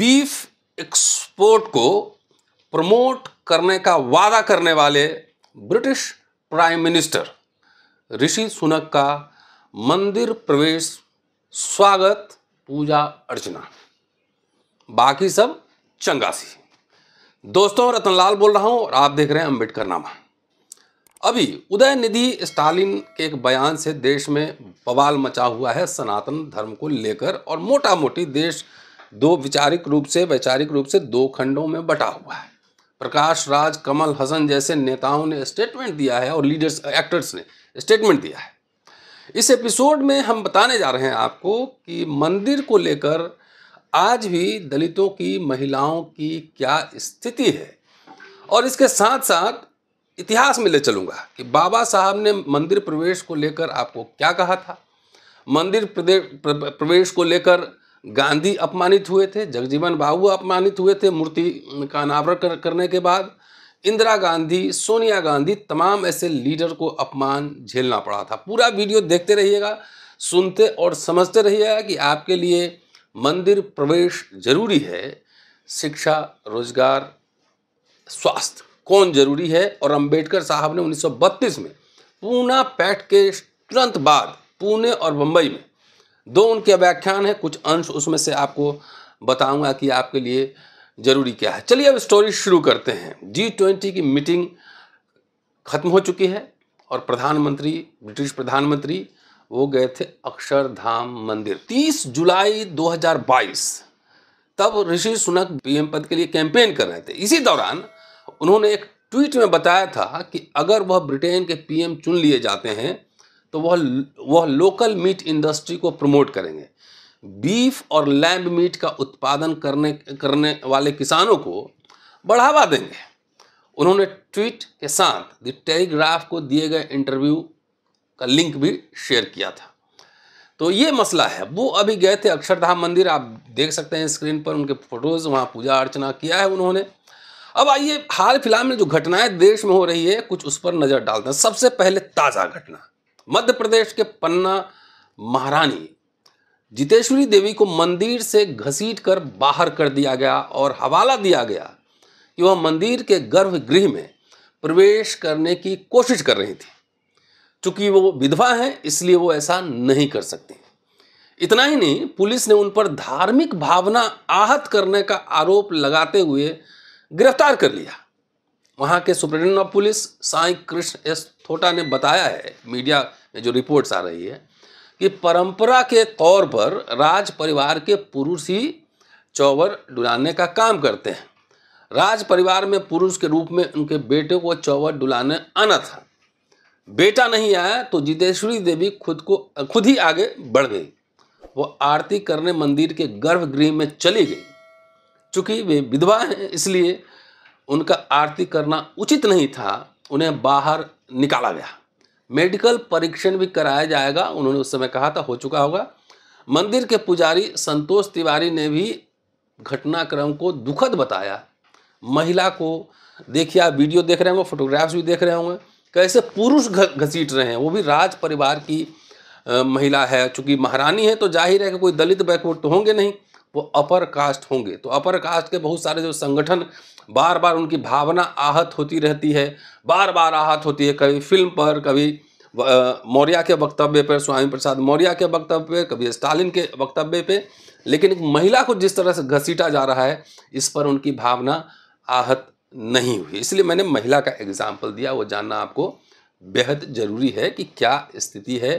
beef export को promote करने का वादा करने वाले British prime minister Rishi Sunak का मंदिर प्रवेश स्वागत पूजा अर्चना बाकी सब चंगासी दोस्तों रतनलाल बोल रहा हूं और आप देख रहे हैं अम्बेडकर नामा अभी उदय निधि स्टालिन के एक बयान से देश में बवाल मचा हुआ है सनातन धर्म को लेकर और मोटा मोटी देश दो विचारिक रूप से वैचारिक रूप से दो खंडों में बटा हुआ है प्रकाश राज कमल हसन जैसे नेताओं ने स्टेटमेंट दिया है और लीडर्स एक्टर्स ने स्टेटमेंट दिया है इस एपिसोड में हम बताने जा रहे हैं आपको कि मंदिर को लेकर आज भी दलितों की महिलाओं की क्या स्थिति है और इसके साथ साथ इतिहास में ले चलूँगा कि बाबा साहब ने मंदिर प्रवेश को लेकर आपको क्या कहा था मंदिर प्रवेश को लेकर गांधी अपमानित हुए थे जगजीवन बाबू अपमानित हुए थे मूर्ति का अनावरण कर, करने के बाद इंदिरा गांधी सोनिया गांधी तमाम ऐसे लीडर को अपमान झेलना पड़ा था पूरा वीडियो देखते रहिएगा सुनते और समझते रहिएगा कि आपके लिए मंदिर प्रवेश जरूरी है शिक्षा रोजगार स्वास्थ्य कौन जरूरी है और अंबेडकर साहब ने 1932 में पूना पैठ के तुरंत बाद पुणे और बम्बई में दो उनके व्याख्यान है कुछ अंश उसमें से आपको बताऊंगा कि आपके लिए ज़रूरी क्या है चलिए अब स्टोरी शुरू करते हैं जी ट्वेंटी की मीटिंग खत्म हो चुकी है और प्रधानमंत्री ब्रिटिश प्रधानमंत्री वो गए थे अक्षरधाम मंदिर 30 जुलाई 2022 तब ऋषि सुनक पीएम पद के लिए कैंपेन कर रहे थे इसी दौरान उन्होंने एक ट्वीट में बताया था कि अगर वह ब्रिटेन के पीएम चुन लिए जाते हैं तो वह वह लोकल मीट इंडस्ट्री को प्रमोट करेंगे बीफ और लैम्ब मीट का उत्पादन करने करने वाले किसानों को बढ़ावा देंगे उन्होंने ट्वीट के साथ द टेलीग्राफ को दिए गए इंटरव्यू का लिंक भी शेयर किया था तो ये मसला है वो अभी गए थे अक्षरधाम मंदिर आप देख सकते हैं स्क्रीन पर उनके फोटोज़ वहाँ पूजा अर्चना किया है उन्होंने अब आइए हाल फिलहाल में जो घटनाएं देश में हो रही है कुछ उस पर नज़र डालते हैं सबसे पहले ताज़ा घटना मध्य प्रदेश के पन्ना महारानी जितेश्वरी देवी को मंदिर से घसीट कर बाहर कर दिया गया और हवाला दिया गया कि वह मंदिर के गर्भगृह में प्रवेश करने की कोशिश कर रही थी चूंकि वो विधवा हैं इसलिए वो ऐसा नहीं कर सकती इतना ही नहीं पुलिस ने उन पर धार्मिक भावना आहत करने का आरोप लगाते हुए गिरफ्तार कर लिया वहाँ के superintendent of police Sai Krishna S Thota ने बताया है मीडिया में जो रिपोर्ट्स आ रही है कि परंपरा के तौर पर राज परिवार के पुरुष ही चौवर डुलाने का काम करते हैं राज परिवार में पुरुष के रूप में उनके बेटे को चौवर डुलाने आना था बेटा नहीं आया तो जितेश्वरी देवी खुद को खुद ही आगे बढ़ गई वो आरती करने मंदिर के गर्भगृह में चली गई चूँकि वे विधवा हैं इसलिए उनका आरती करना उचित नहीं था उन्हें बाहर निकाला गया मेडिकल परीक्षण भी कराया जाएगा उन्होंने उस समय कहा था हो चुका होगा मंदिर के पुजारी संतोष तिवारी ने भी घटनाक्रम को दुखद बताया महिला को देखिए आप वीडियो देख रहे होंगे फोटोग्राफ्स भी देख रहे होंगे कैसे पुरुष घसीट रहे हैं वो भी राज परिवार की महिला है चूँकि महारानी है तो जाहिर है कि कोई दलित बैकवर्ड तो होंगे नहीं वो अपर कास्ट होंगे तो अपर कास्ट के बहुत सारे जो संगठन बार बार उनकी भावना आहत होती रहती है बार बार आहत होती है कभी फिल्म पर कभी मौर्य के वक्तव्य पर स्वामी प्रसाद मौर्य के वक्तव्य पर कभी स्टालिन के वक्तव्य पे लेकिन एक महिला को जिस तरह से घसीटा जा रहा है इस पर उनकी भावना आहत नहीं हुई इसलिए मैंने महिला का एग्जाम्पल दिया वो जानना आपको बेहद जरूरी है कि क्या स्थिति है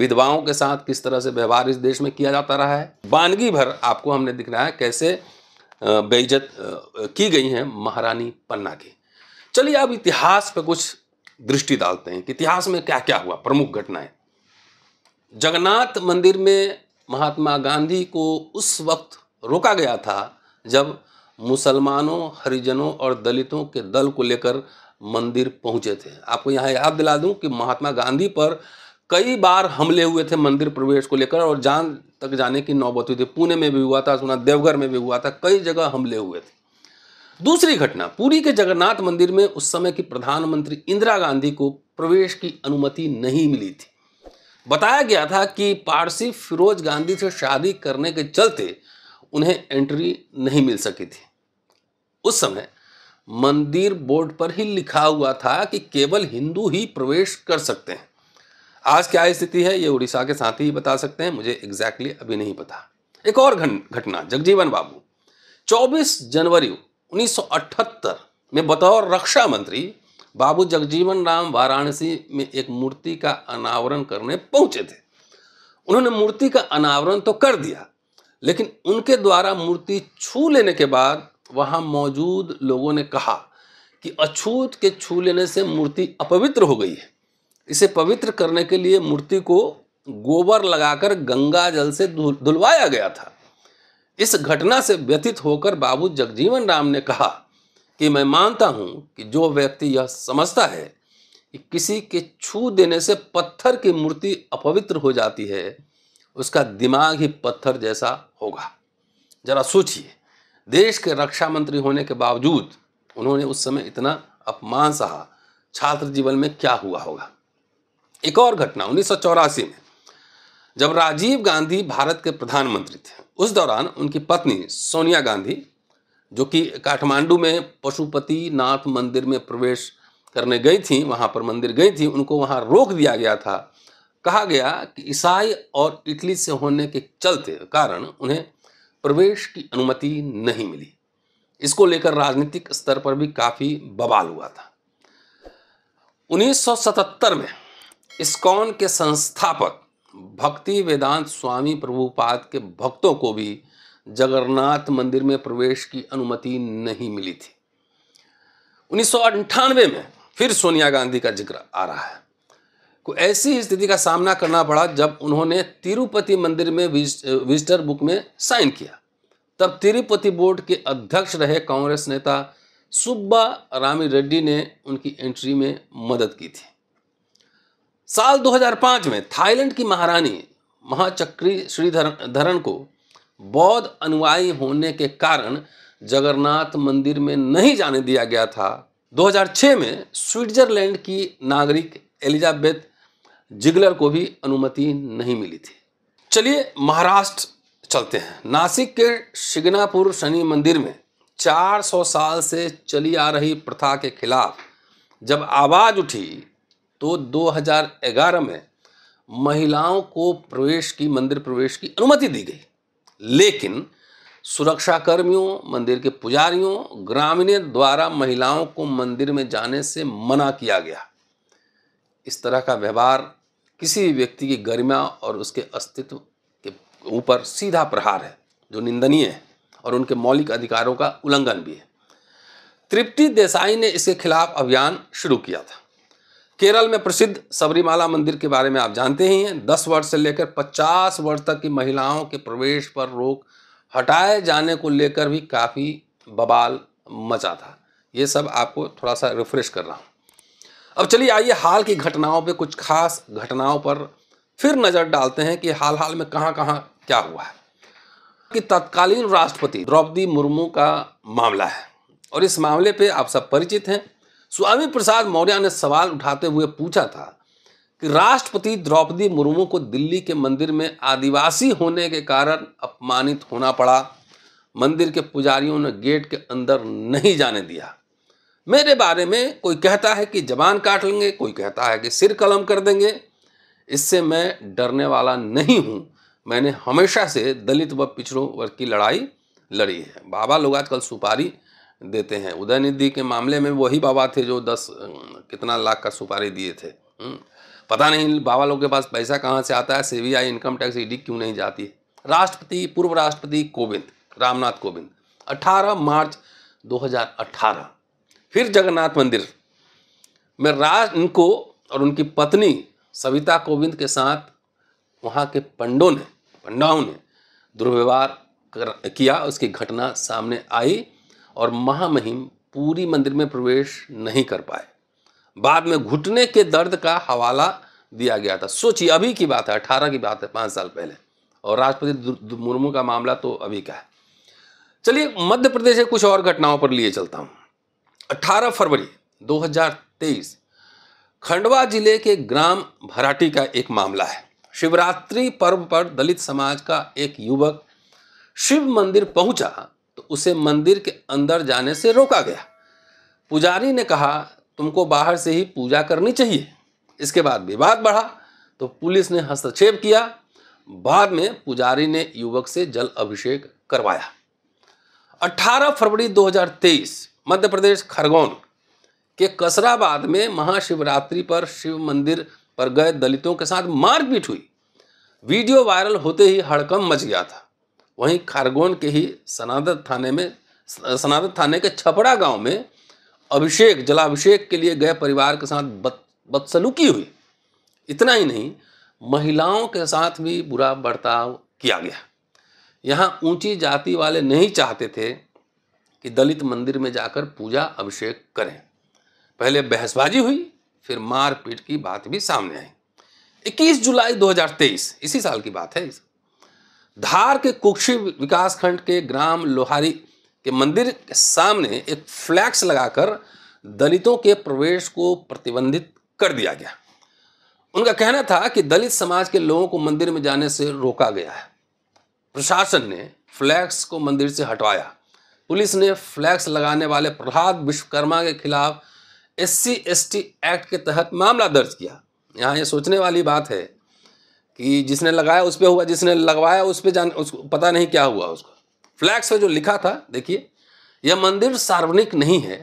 विधवाओं के साथ किस तरह से व्यवहार इस देश में किया जाता रहा है बानगी भर आपको हमने दिखना है कैसे बेइज्जत की गई हैं महारानी पन्ना की चलिए अब इतिहास पर कुछ दृष्टि डालते हैं कि इतिहास में क्या क्या हुआ प्रमुख घटनाएं जगन्नाथ मंदिर में महात्मा गांधी को उस वक्त रोका गया था जब मुसलमानों हरिजनों और दलितों के दल को लेकर मंदिर पहुंचे थे आपको यहाँ याद दिला दूं कि महात्मा गांधी पर कई बार हमले हुए थे मंदिर प्रवेश को लेकर और जान तक जाने की नौबत हुई थी पुणे में भी हुआ था सुना देवघर में भी हुआ था कई जगह हमले हुए थे दूसरी घटना पुरी के जगन्नाथ मंदिर में उस समय की प्रधानमंत्री इंदिरा गांधी को प्रवेश की अनुमति नहीं मिली थी बताया गया था कि पारसी फिरोज गांधी से शादी करने के चलते उन्हें एंट्री नहीं मिल सकी थी उस समय मंदिर बोर्ड पर ही लिखा हुआ था कि केवल हिंदू ही प्रवेश कर सकते हैं आज क्या स्थिति है ये उड़ीसा के साथ ही बता सकते हैं मुझे एग्जैक्टली exactly अभी नहीं पता एक और घटना जगजीवन बाबू 24 जनवरी 1978 में बतौर रक्षा मंत्री बाबू जगजीवन राम वाराणसी में एक मूर्ति का अनावरण करने पहुंचे थे उन्होंने मूर्ति का अनावरण तो कर दिया लेकिन उनके द्वारा मूर्ति छू लेने के बाद वहाँ मौजूद लोगों ने कहा कि अछूत के छू लेने से मूर्ति अपवित्र हो गई है इसे पवित्र करने के लिए मूर्ति को गोबर लगाकर गंगा जल से धुलवाया गया था इस घटना से व्यथित होकर बाबू जगजीवन राम ने कहा कि मैं मानता हूँ कि जो व्यक्ति यह समझता है कि किसी के छू देने से पत्थर की मूर्ति अपवित्र हो जाती है उसका दिमाग ही पत्थर जैसा होगा जरा सोचिए देश के रक्षा मंत्री होने के बावजूद उन्होंने उस समय इतना अपमान सहा छात्र जीवन में क्या हुआ होगा एक और घटना उन्नीस में जब राजीव गांधी भारत के प्रधानमंत्री थे उस दौरान उनकी पत्नी सोनिया गांधी जो कि काठमांडू में पशुपति नाथ मंदिर में प्रवेश करने गई थी वहाँ पर मंदिर गई थी उनको वहाँ रोक दिया गया था कहा गया कि ईसाई और इटली से होने के चलते कारण उन्हें प्रवेश की अनुमति नहीं मिली इसको लेकर राजनीतिक स्तर पर भी काफ़ी बवाल हुआ था 1977 में इस्कॉन के संस्थापक भक्ति वेदांत स्वामी प्रभुपाद के भक्तों को भी जगन्नाथ मंदिर में प्रवेश की अनुमति नहीं मिली थी उन्नीस में फिर सोनिया गांधी का जिक्र आ रहा है को ऐसी स्थिति का सामना करना पड़ा जब उन्होंने तिरुपति मंदिर में विजिटर बुक में साइन किया तब तिरुपति बोर्ड के अध्यक्ष रहे कांग्रेस नेता सुब्बा रामी रेड्डी ने उनकी एंट्री में मदद की थी साल 2005 में थाईलैंड की महारानी महाचक्री श्री धरन को बौद्ध अनुयायी होने के कारण जगन्नाथ मंदिर में नहीं जाने दिया गया था 2006 में स्विट्जरलैंड की नागरिक एलिजाबेथ जिगलर को भी अनुमति नहीं मिली थी चलिए महाराष्ट्र चलते हैं नासिक के शिगनापुर शनि मंदिर में 400 साल से चली आ रही प्रथा के खिलाफ जब आवाज़ उठी तो 2011 में महिलाओं को प्रवेश की मंदिर प्रवेश की अनुमति दी गई लेकिन सुरक्षा कर्मियों मंदिर के पुजारियों ग्रामीण द्वारा महिलाओं को मंदिर में जाने से मना किया गया इस तरह का व्यवहार किसी भी व्यक्ति की गरिमा और उसके अस्तित्व के ऊपर सीधा प्रहार है जो निंदनीय है और उनके मौलिक अधिकारों का उल्लंघन भी है तृप्ति देसाई ने इसके खिलाफ अभियान शुरू किया था केरल में प्रसिद्ध सबरीमाला मंदिर के बारे में आप जानते ही हैं दस वर्ष से लेकर पचास वर्ष तक की महिलाओं के प्रवेश पर रोक हटाए जाने को लेकर भी काफ़ी बबाल मचा था ये सब आपको थोड़ा सा रिफ्रेश कर रहा हूँ अब चलिए आइए हाल की घटनाओं पे कुछ खास घटनाओं पर फिर नज़र डालते हैं कि हाल हाल में कहाँ कहाँ क्या हुआ है कि तत्कालीन राष्ट्रपति द्रौपदी मुर्मू का मामला है और इस मामले पे आप सब परिचित हैं स्वामी प्रसाद मौर्य ने सवाल उठाते हुए पूछा था कि राष्ट्रपति द्रौपदी मुर्मू को दिल्ली के मंदिर में आदिवासी होने के कारण अपमानित होना पड़ा मंदिर के पुजारियों ने गेट के अंदर नहीं जाने दिया मेरे बारे में कोई कहता है कि जबान काट लेंगे कोई कहता है कि सिर कलम कर देंगे इससे मैं डरने वाला नहीं हूँ मैंने हमेशा से दलित व पिछड़ों वर्ग की लड़ाई लड़ी है बाबा लोग आजकल सुपारी देते हैं उदयनिधि के मामले में वही बाबा थे जो दस कितना लाख का सुपारी दिए थे हम्म, पता नहीं बाबा लोग के पास पैसा कहाँ से आता है आई इनकम टैक्स ईडी क्यों नहीं जाती है राष्ट्रपति पूर्व राष्ट्रपति कोविंद रामनाथ कोविंद 18 मार्च 2018 फिर जगन्नाथ मंदिर में राज इनको और उनकी पत्नी सविता कोविंद के साथ वहाँ के पंडों ने पंडाओं ने दुर्व्यवहार किया उसकी घटना सामने आई और महामहिम पूरी मंदिर में प्रवेश नहीं कर पाए बाद में घुटने के दर्द का हवाला दिया गया था सोचिए अभी की बात है अठारह की बात है पाँच साल पहले और राष्ट्रपति मुर्मू का मामला तो अभी का है चलिए मध्य प्रदेश के कुछ और घटनाओं पर लिए चलता हूँ 18 फरवरी 2023 खंडवा जिले के ग्राम भराटी का एक मामला है शिवरात्रि पर्व पर दलित समाज का एक युवक शिव मंदिर पहुंचा तो उसे मंदिर के अंदर जाने से रोका गया पुजारी ने कहा तुमको बाहर से ही पूजा करनी चाहिए इसके बाद विवाद बढ़ा तो पुलिस ने हस्तक्षेप किया बाद में पुजारी ने युवक से जल अभिषेक करवाया 18 फरवरी 2023 मध्य प्रदेश खरगोन के कसराबाद में महाशिवरात्रि पर शिव मंदिर पर गए दलितों के साथ मारपीट हुई वीडियो वायरल होते ही हड़कम मच गया था वहीं खरगोन के ही सनादत थाने में सनादत थाने के छपड़ा गांव में अभिषेक जलाभिषेक के लिए गए परिवार के साथ बद बदसलूकी हुई इतना ही नहीं महिलाओं के साथ भी बुरा बर्ताव किया गया यहाँ ऊंची जाति वाले नहीं चाहते थे कि दलित मंदिर में जाकर पूजा अभिषेक करें पहले बहसबाजी हुई फिर मारपीट की बात भी सामने आई 21 जुलाई 2023 इसी साल की बात है धार के कुक्षी विकास खंड के ग्राम लोहारी के मंदिर के सामने एक फ्लैक्स लगाकर दलितों के प्रवेश को प्रतिबंधित कर दिया गया उनका कहना था कि दलित समाज के लोगों को मंदिर में जाने से रोका गया है प्रशासन ने फ्लैक्स को मंदिर से हटवाया पुलिस ने फ्लैक्स लगाने वाले प्रहलाद विश्वकर्मा के खिलाफ एस सी एक्ट के तहत मामला दर्ज किया यहाँ ये सोचने वाली बात है कि जिसने लगाया उस पर हुआ जिसने लगवाया उस पर जान उसको पता नहीं क्या हुआ उसको फ्लैक्स पर जो लिखा था देखिए यह मंदिर सार्वजनिक नहीं है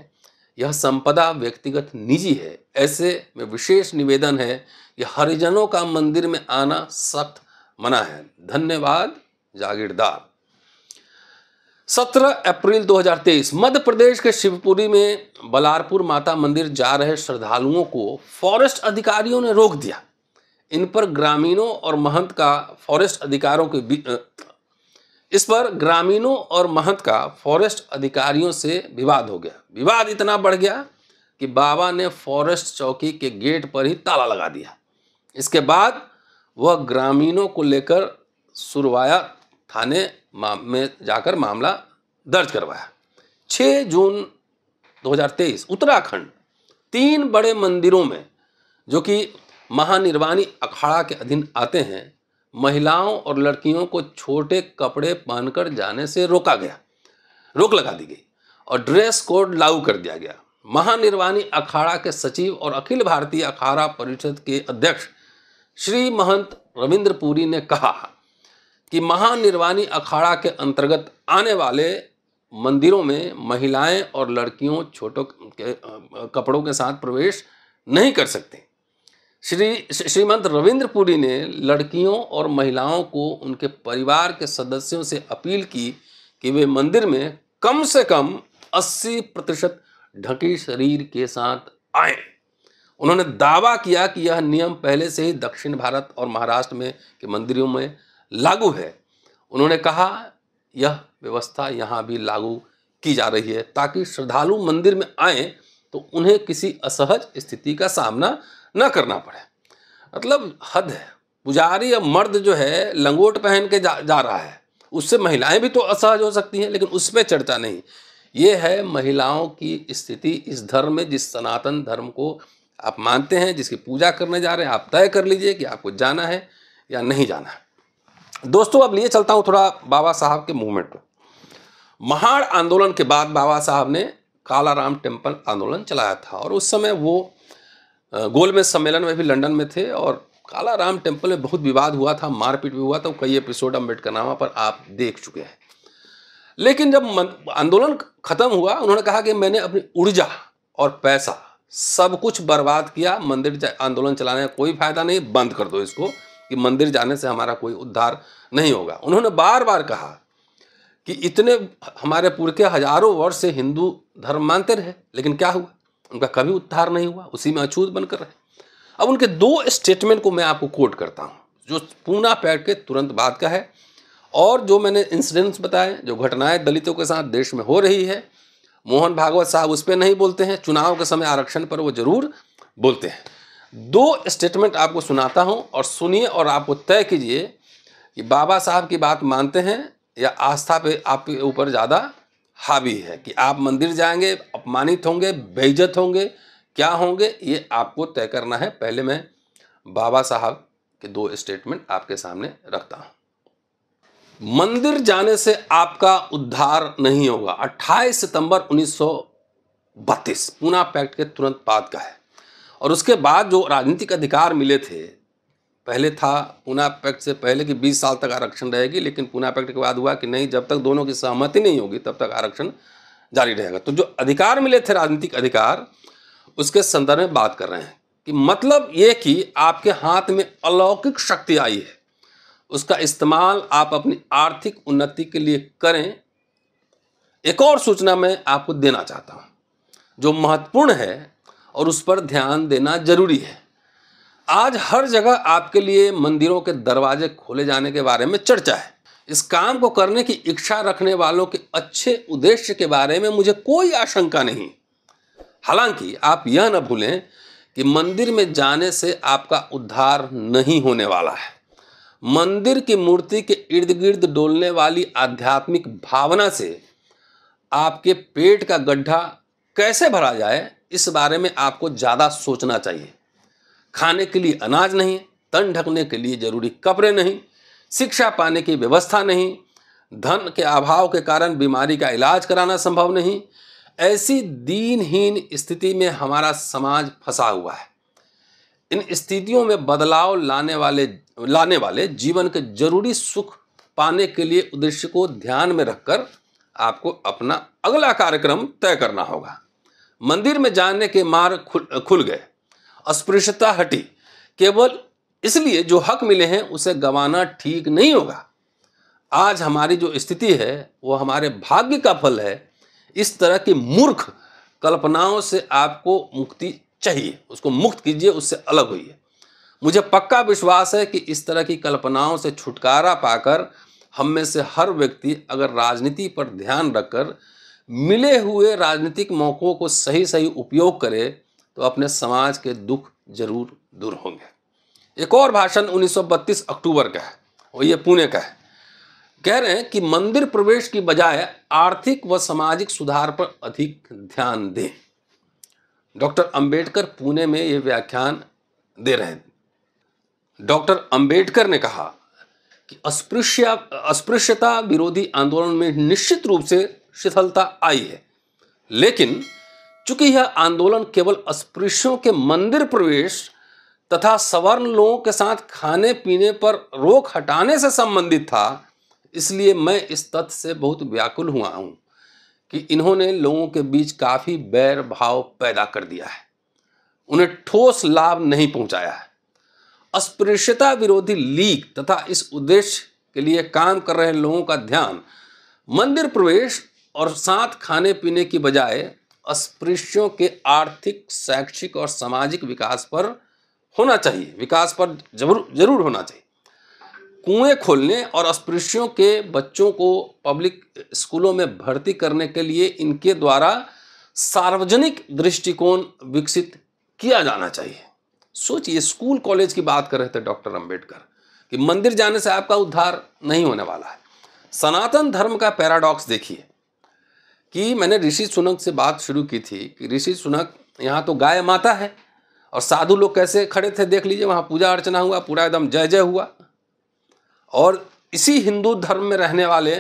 यह संपदा व्यक्तिगत निजी है ऐसे में विशेष निवेदन है कि हरिजनों का मंदिर में आना सख्त मना है धन्यवाद जागीरदार 17 अप्रैल 2023 मध्य प्रदेश के शिवपुरी में बलारपुर माता मंदिर जा रहे श्रद्धालुओं को फॉरेस्ट अधिकारियों ने रोक दिया इन पर ग्रामीणों और महंत का फॉरेस्ट अधिकारों के बीच इस पर ग्रामीणों और महंत का फॉरेस्ट अधिकारियों से विवाद हो गया विवाद इतना बढ़ गया कि बाबा ने फॉरेस्ट चौकी के गेट पर ही ताला लगा दिया इसके बाद वह ग्रामीणों को लेकर सुरवाया थाने में जाकर मामला दर्ज करवाया 6 जून 2023 उत्तराखंड तीन बड़े मंदिरों में जो कि महानिर्वाणी अखाड़ा के अधीन आते हैं महिलाओं और लड़कियों को छोटे कपड़े पहनकर जाने से रोका गया रोक लगा दी गई और ड्रेस कोड लागू कर दिया गया महानिर्वाणी अखाड़ा के सचिव और अखिल भारतीय अखाड़ा परिषद के अध्यक्ष श्री महंत रविंद्र पुरी ने कहा कि महानिर्वाणी अखाड़ा के अंतर्गत आने वाले मंदिरों में महिलाएं और लड़कियों छोटों के कपड़ों के साथ प्रवेश नहीं कर सकते श्री श्रीमंत रविंद्र पुरी ने लड़कियों और महिलाओं को उनके परिवार के सदस्यों से अपील की कि वे मंदिर में कम से कम 80 प्रतिशत ढके शरीर के साथ आए उन्होंने दावा किया कि यह नियम पहले से ही दक्षिण भारत और महाराष्ट्र में के मंदिरों में लागू है उन्होंने कहा यह व्यवस्था यहाँ भी लागू की जा रही है ताकि श्रद्धालु मंदिर में आए तो उन्हें किसी असहज स्थिति का सामना न करना पड़े मतलब हद है पुजारी या मर्द जो है लंगोट पहन के जा, जा रहा है उससे महिलाएं भी तो असहज हो सकती हैं लेकिन उसमें चर्चा नहीं ये है महिलाओं की स्थिति इस धर्म में जिस सनातन धर्म को आप मानते हैं जिसकी पूजा करने जा रहे हैं आप तय कर लीजिए कि आपको जाना है या नहीं जाना है दोस्तों अब लिए चलता हूं थोड़ा बाबा साहब के मूवमेंट पर महाड़ आंदोलन के बाद बाबा साहब ने कालाराम टेम्पल आंदोलन चलाया था और उस समय वो गोलमेज सम्मेलन में भी लंदन में थे और कालाराम टेम्पल में बहुत विवाद हुआ था मारपीट भी हुआ था कई एपिसोड अम्बेडकर नामा पर आप देख चुके हैं लेकिन जब आंदोलन खत्म हुआ उन्होंने कहा कि मैंने अपनी ऊर्जा और पैसा सब कुछ बर्बाद किया मंदिर आंदोलन चलाने का कोई फायदा नहीं बंद कर दो इसको कि मंदिर जाने से हमारा कोई उद्धार नहीं होगा उन्होंने बार बार कहा कि इतने हमारे पूर्व के हजारों वर्ष से हिंदू धर्म मानते रहे लेकिन क्या हुआ उनका कभी उद्धार नहीं हुआ उसी में अछूत बनकर रहे अब उनके दो स्टेटमेंट को मैं आपको कोट करता हूँ जो पूना पैर के तुरंत बाद का है और जो मैंने इंसिडेंट्स बताए जो घटनाएं दलितों के साथ देश में हो रही है मोहन भागवत साहब उस पर नहीं बोलते हैं चुनाव के समय आरक्षण पर वो जरूर बोलते हैं दो स्टेटमेंट आपको सुनाता हूं और सुनिए और आपको तय कीजिए कि बाबा साहब की बात मानते हैं या आस्था पे आपके ऊपर ज़्यादा हावी है कि आप मंदिर जाएंगे अपमानित होंगे बेइज्जत होंगे क्या होंगे ये आपको तय करना है पहले मैं बाबा साहब के दो स्टेटमेंट आपके सामने रखता हूँ मंदिर जाने से आपका उद्धार नहीं होगा 28 सितंबर 1932 पूना पैक्ट के तुरंत बाद का है और उसके बाद जो राजनीतिक अधिकार मिले थे पहले था पूना पैक्ट से पहले कि 20 साल तक आरक्षण रहेगी लेकिन पूना पैक्ट के बाद हुआ कि नहीं जब तक दोनों की सहमति नहीं होगी तब तक आरक्षण जारी रहेगा तो जो अधिकार मिले थे राजनीतिक अधिकार उसके संदर्भ में बात कर रहे हैं कि मतलब ये कि आपके हाथ में अलौकिक शक्ति आई है उसका इस्तेमाल आप अपनी आर्थिक उन्नति के लिए करें एक और सूचना मैं आपको देना चाहता हूँ जो महत्वपूर्ण है और उस पर ध्यान देना जरूरी है आज हर जगह आपके लिए मंदिरों के दरवाजे खोले जाने के बारे में चर्चा है इस काम को करने की इच्छा रखने वालों के अच्छे उद्देश्य के बारे में मुझे कोई आशंका नहीं हालांकि आप यह न भूलें कि मंदिर में जाने से आपका उद्धार नहीं होने वाला है मंदिर की मूर्ति के इर्द गिर्द डोलने वाली आध्यात्मिक भावना से आपके पेट का गड्ढा कैसे भरा जाए इस बारे में आपको ज़्यादा सोचना चाहिए खाने के लिए अनाज नहीं तन ढकने के लिए जरूरी कपड़े नहीं शिक्षा पाने की व्यवस्था नहीं धन के अभाव के कारण बीमारी का इलाज कराना संभव नहीं ऐसी दीनहीन स्थिति में हमारा समाज फंसा हुआ है इन स्थितियों में बदलाव लाने वाले लाने वाले जीवन के जरूरी सुख पाने के लिए उद्देश्य को ध्यान में रखकर आपको अपना अगला कार्यक्रम तय करना होगा मंदिर में जाने के मार्ग खुल, खुल गए अस्पृश्यता हटी केवल इसलिए जो हक मिले हैं उसे गंवाना ठीक नहीं होगा आज हमारी जो स्थिति है वो हमारे भाग्य का फल है इस तरह की मूर्ख कल्पनाओं से आपको मुक्ति चाहिए उसको मुक्त कीजिए उससे अलग है मुझे पक्का विश्वास है कि इस तरह की कल्पनाओं से छुटकारा पाकर हम में से हर व्यक्ति अगर राजनीति पर ध्यान रखकर मिले हुए राजनीतिक मौक़ों को सही सही उपयोग करे तो अपने समाज के दुख जरूर दूर होंगे एक और भाषण 1932 अक्टूबर का है और ये पुणे का है कह रहे हैं कि मंदिर प्रवेश की बजाय आर्थिक व सामाजिक सुधार पर अधिक ध्यान दें डॉक्टर अंबेडकर पुणे में ये व्याख्यान दे रहे हैं डॉक्टर अंबेडकर ने कहा कि अस्पृश्य अस्पृश्यता विरोधी आंदोलन में निश्चित रूप से शिथिलता आई है लेकिन चूंकि यह आंदोलन केवल अस्पृश्यों के मंदिर प्रवेश तथा सवर्ण लोगों के साथ खाने पीने पर रोक हटाने से संबंधित था इसलिए मैं इस तथ्य से बहुत व्याकुल हुआ हूँ कि इन्होंने लोगों के बीच काफ़ी बैर भाव पैदा कर दिया है उन्हें ठोस लाभ नहीं पहुंचाया है अस्पृश्यता विरोधी लीग तथा इस उद्देश्य के लिए काम कर रहे लोगों का ध्यान मंदिर प्रवेश और साथ खाने पीने की बजाय अस्पृश्यों के आर्थिक शैक्षिक और सामाजिक विकास पर होना चाहिए विकास पर जरूर जरूर होना चाहिए कुएं खोलने और अस्पृश्यों के बच्चों को पब्लिक स्कूलों में भर्ती करने के लिए इनके द्वारा सार्वजनिक दृष्टिकोण विकसित किया जाना चाहिए सोचिए स्कूल कॉलेज की बात कर रहे थे डॉक्टर अंबेडकर कि मंदिर जाने से आपका उद्धार नहीं होने वाला है सनातन धर्म का पैराडॉक्स देखिए कि मैंने ऋषि सुनक से बात शुरू की थी कि ऋषि सुनक यहाँ तो गाय माता है और साधु लोग कैसे खड़े थे देख लीजिए वहाँ पूजा अर्चना हुआ पूरा एकदम जय जय हुआ और इसी हिंदू धर्म में रहने वाले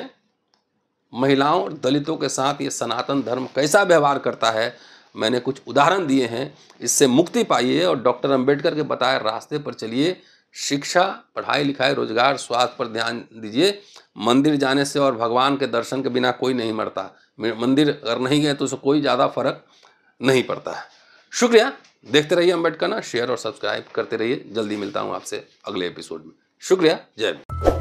महिलाओं और दलितों के साथ ये सनातन धर्म कैसा व्यवहार करता है मैंने कुछ उदाहरण दिए हैं इससे मुक्ति पाइए और डॉक्टर अम्बेडकर के बताए रास्ते पर चलिए शिक्षा पढ़ाई लिखाई रोजगार स्वास्थ्य पर ध्यान दीजिए मंदिर जाने से और भगवान के दर्शन के बिना कोई नहीं मरता मंदिर अगर नहीं गए तो उसे कोई ज़्यादा फर्क नहीं पड़ता है शुक्रिया देखते रहिए अम्बेडकर ना शेयर और सब्सक्राइब करते रहिए जल्दी मिलता हूँ आपसे अगले एपिसोड में शुक्रिया जय